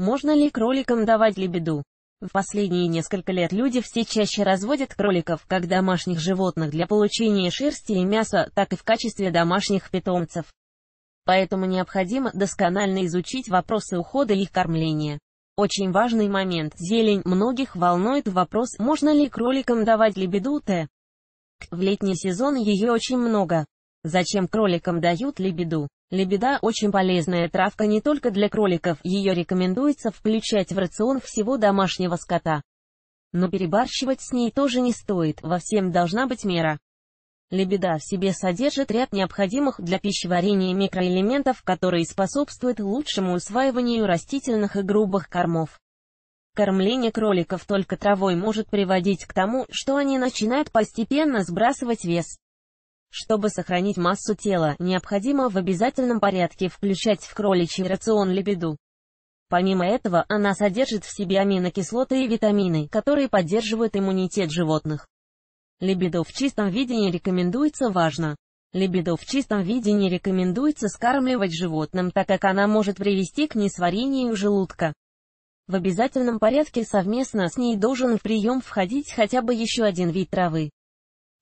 Можно ли кроликам давать лебеду? В последние несколько лет люди все чаще разводят кроликов как домашних животных для получения шерсти и мяса, так и в качестве домашних питомцев. Поэтому необходимо досконально изучить вопросы ухода и кормления. Очень важный момент. Зелень. Многих волнует вопрос, можно ли кроликам давать лебеду Т. В летний сезон ее очень много. Зачем кроликам дают лебеду? Лебеда – очень полезная травка не только для кроликов, ее рекомендуется включать в рацион всего домашнего скота. Но перебарщивать с ней тоже не стоит, во всем должна быть мера. Лебеда в себе содержит ряд необходимых для пищеварения микроэлементов, которые способствуют лучшему усваиванию растительных и грубых кормов. Кормление кроликов только травой может приводить к тому, что они начинают постепенно сбрасывать вес. Чтобы сохранить массу тела, необходимо в обязательном порядке включать в кроличий рацион лебеду. Помимо этого, она содержит в себе аминокислоты и витамины, которые поддерживают иммунитет животных. Лебедо в чистом виде не рекомендуется важно. Лебедо в чистом виде не рекомендуется скармливать животным, так как она может привести к несварению желудка. В обязательном порядке совместно с ней должен в прием входить хотя бы еще один вид травы.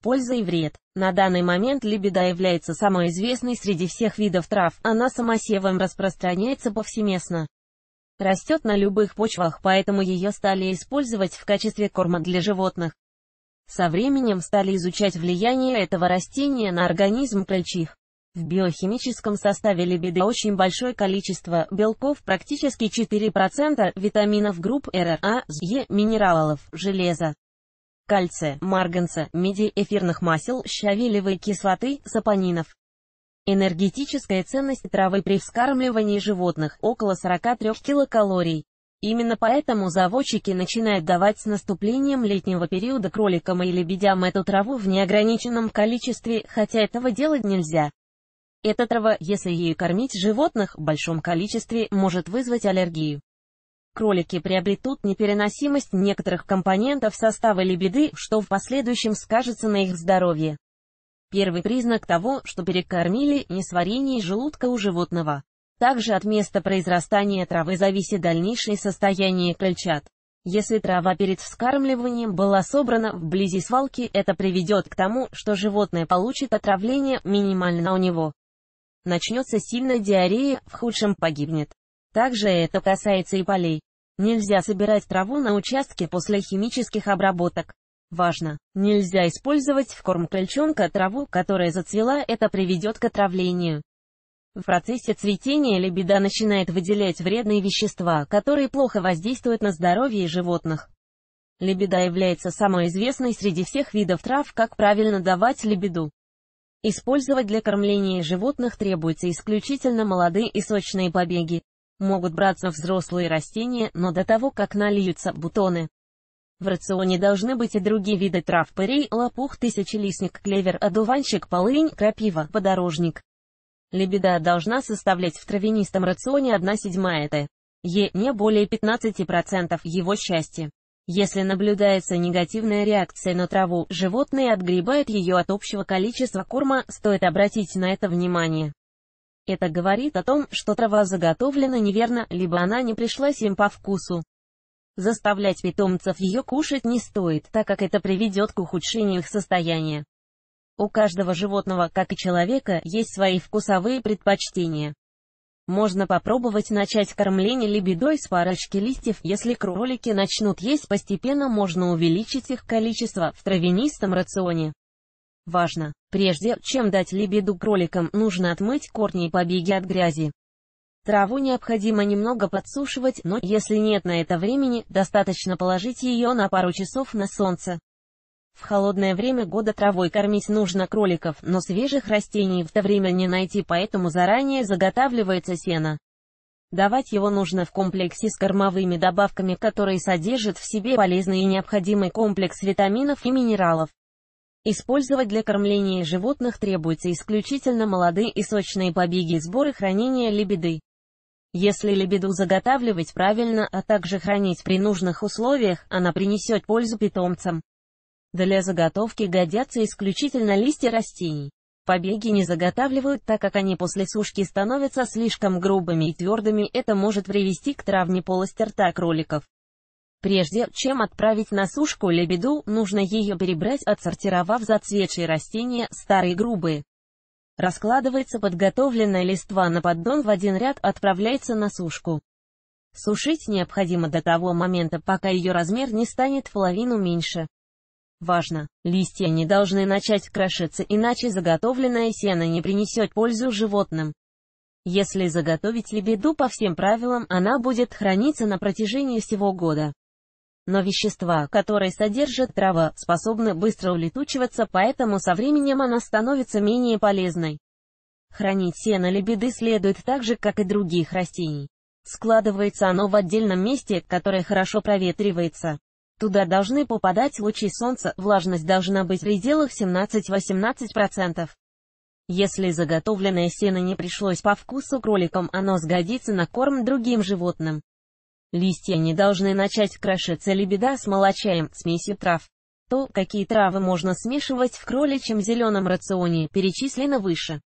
Польза и вред. На данный момент лебеда является самой известной среди всех видов трав, она самосевом распространяется повсеместно. Растет на любых почвах, поэтому ее стали использовать в качестве корма для животных. Со временем стали изучать влияние этого растения на организм крольчих. В биохимическом составе лебеды очень большое количество белков, практически 4%, витаминов групп Р, А, Е, минералов, железа кальция, марганца, меди, эфирных масел, щавелевой кислоты, сапонинов. Энергетическая ценность травы при вскармливании животных – около 43 килокалорий. Именно поэтому заводчики начинают давать с наступлением летнего периода кроликам и лебедям эту траву в неограниченном количестве, хотя этого делать нельзя. Эта трава, если ею кормить животных в большом количестве, может вызвать аллергию кролики приобретут непереносимость некоторых компонентов состава либиды, что в последующем скажется на их здоровье. Первый признак того, что перекормили, несварение желудка у животного. Также от места произрастания травы зависит дальнейшее состояние крыльчат. Если трава перед вскармливанием была собрана вблизи свалки, это приведет к тому, что животное получит отравление минимально у него. Начнется сильная диарея, в худшем погибнет. Также это касается и полей. Нельзя собирать траву на участке после химических обработок. Важно! Нельзя использовать в корм крольчонка траву, которая зацвела, это приведет к отравлению. В процессе цветения лебеда начинает выделять вредные вещества, которые плохо воздействуют на здоровье животных. Лебеда является самой известной среди всех видов трав, как правильно давать лебеду. Использовать для кормления животных требуются исключительно молодые и сочные побеги, Могут браться взрослые растения, но до того, как нальются бутоны. В рационе должны быть и другие виды трав пырей, лопух, тысячелистник, клевер, одуванчик, полынь, крапива, подорожник. Лебеда должна составлять в травянистом рационе 1 седьмая Т. Е не более 15% его счастья. Если наблюдается негативная реакция на траву, животное отгребает ее от общего количества корма, стоит обратить на это внимание. Это говорит о том, что трава заготовлена неверно, либо она не пришлась им по вкусу. Заставлять питомцев ее кушать не стоит, так как это приведет к ухудшению их состояния. У каждого животного, как и человека, есть свои вкусовые предпочтения. Можно попробовать начать кормление лебедой с парочки листьев, если кролики начнут есть постепенно можно увеличить их количество в травянистом рационе. Важно, прежде чем дать лебеду кроликам, нужно отмыть корни и побеги от грязи. Траву необходимо немного подсушивать, но если нет на это времени, достаточно положить ее на пару часов на солнце. В холодное время года травой кормить нужно кроликов, но свежих растений в то время не найти, поэтому заранее заготавливается сено. Давать его нужно в комплексе с кормовыми добавками, которые содержат в себе полезный и необходимый комплекс витаминов и минералов. Использовать для кормления животных требуются исключительно молодые и сочные побеги и сборы хранения лебеды. Если лебеду заготавливать правильно, а также хранить при нужных условиях, она принесет пользу питомцам. Для заготовки годятся исключительно листья растений. Побеги не заготавливают, так как они после сушки становятся слишком грубыми и твердыми, это может привести к травме полости рта кроликов. Прежде чем отправить на сушку лебеду, нужно ее перебрать, отсортировав зацветшие растения, старые грубые. Раскладывается подготовленная листва на поддон в один ряд, отправляется на сушку. Сушить необходимо до того момента, пока ее размер не станет в половину меньше. Важно, листья не должны начать крошиться, иначе заготовленное сено не принесет пользу животным. Если заготовить лебеду по всем правилам, она будет храниться на протяжении всего года но вещества, которые содержит трава, способны быстро улетучиваться, поэтому со временем она становится менее полезной. Хранить сено лебеды следует так же, как и других растений. Складывается оно в отдельном месте, которое хорошо проветривается. Туда должны попадать лучи солнца, влажность должна быть в пределах 17-18%. Если заготовленное сено не пришлось по вкусу кроликам, оно сгодится на корм другим животным. Листья не должны начать крошиться лебеда с молочаем, смесью трав. То, какие травы можно смешивать в кроличьем зеленом рационе, перечислено выше.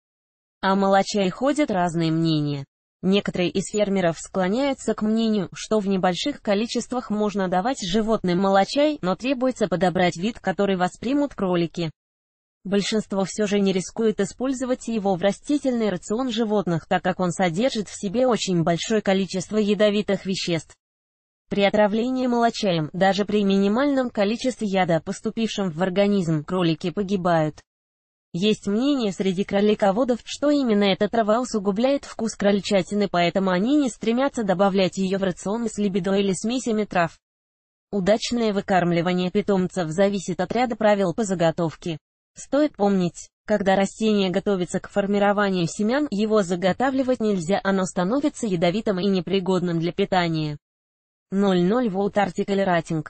О а молочае ходят разные мнения. Некоторые из фермеров склоняются к мнению, что в небольших количествах можно давать животным молочай, но требуется подобрать вид, который воспримут кролики. Большинство все же не рискует использовать его в растительный рацион животных, так как он содержит в себе очень большое количество ядовитых веществ. При отравлении молочаем, даже при минимальном количестве яда, поступившем в организм, кролики погибают. Есть мнение среди кролиководов, что именно эта трава усугубляет вкус крольчатины, поэтому они не стремятся добавлять ее в рацион с либидо или смесями трав. Удачное выкармливание питомцев зависит от ряда правил по заготовке. Стоит помнить, когда растение готовится к формированию семян, его заготавливать нельзя, оно становится ядовитым и непригодным для питания. 00 Volt Article Rating